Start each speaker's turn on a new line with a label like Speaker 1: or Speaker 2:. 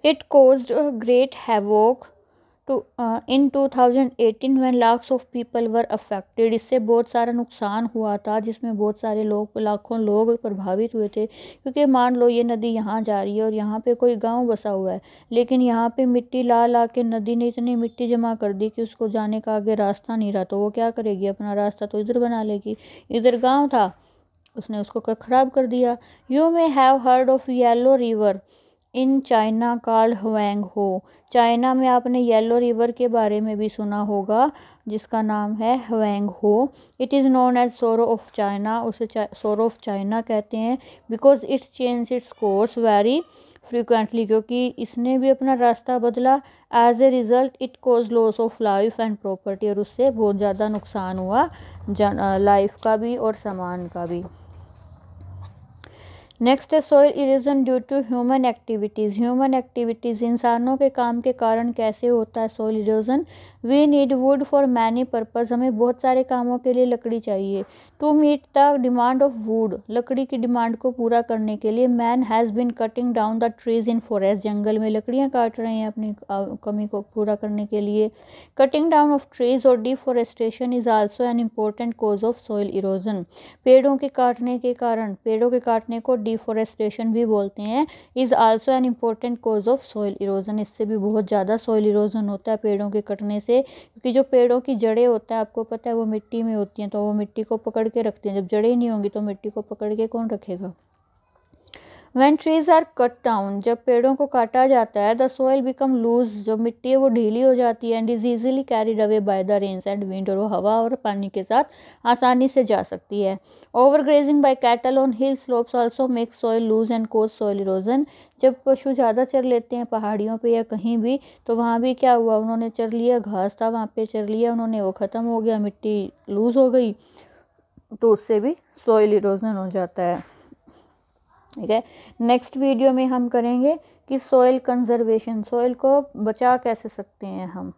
Speaker 1: It caused a great havoc to uh, in 2018 when lakhs of people were affected इससे बहुत सारा नुकसान हुआ था जिसमें बहुत सारे लोग लाखों लोग प्रभावित हुए थे क्योंकि मान लो ये नदी यहाँ जा रही है और यहाँ पे कोई गांव बसा हुआ है लेकिन यहाँ पे मिट्टी ला ला के नदी ने इतनी मिट्टी जमा कर दी कि उसको जाने का आगे रास्ता नहीं रहा तो वो क्या करेगी अपना रास्ता तो इधर बना लेगी इधर गाँव था उसने उसको ख़राब कर दिया you may have heard of yellow river in China called Hwang Ho China में आपने येलो रिवर के बारे में भी सुना होगा जिसका नाम है Hwang Ho it is known as sorrow of China उसे सोरो ऑफ चाइना कहते हैं because it change its course very frequently क्योंकि इसने भी अपना रास्ता बदला as a result it cause loss of life and property और उससे बहुत ज़्यादा नुकसान हुआ लाइफ का भी और सामान का भी नेक्स्ट है soil erosion due to human activities human activities इंसानों के काम के कारण कैसे होता है सोइल इरोजन we need wood for many purpose हमें बहुत सारे कामों के लिए लकड़ी चाहिए to meet the demand of wood लकड़ी की डिमांड को पूरा करने के लिए man has been cutting down the trees in forest जंगल में लकड़ियाँ काट रहे हैं अपनी कमी को पूरा करने के लिए कटिंग डाउन ऑफ ट्रीज़ और deforestation is also an important cause of soil erosion पेड़ों के काटने के कारण पेड़ों के काटने को डिफॉरेस्टेशन भी बोलते हैं is also an important cause of soil erosion इससे भी बहुत ज़्यादा सॉइल इरोजन होता है पेड़ों के कटने से क्योंकि जो पेड़ों की जड़ें होता है आपको पता है वो मिट्टी में होती हैं तो वो मिट्टी को पकड़ के रखते हैं जब जड़ें नहीं होंगी तो मिट्टी को पकड़ के कौन रखेगा when trees are cut down जब पेड़ों को काटा जाता है द सोयल बिकम लूज जो मिट्टी है वो ढीली हो जाती है and is easily carried away by the rains and wind और वो हवा और पानी के साथ आसानी से जा सकती है over grazing by cattle on hill slopes also make soil loose and cause soil erosion जब पशु ज़्यादा चर लेते हैं पहाड़ियों पर या कहीं भी तो वहाँ भी क्या हुआ उन्होंने चर लिया घास था वहाँ पर चर लिया उन्होंने वो ख़त्म हो गया मिट्टी लूज़ हो गई तो उससे भी सोयल इरोजन हो जाता है ठीक है नेक्स्ट वीडियो में हम करेंगे कि सॉइल कंजर्वेशन सॉइल को बचा कैसे सकते हैं हम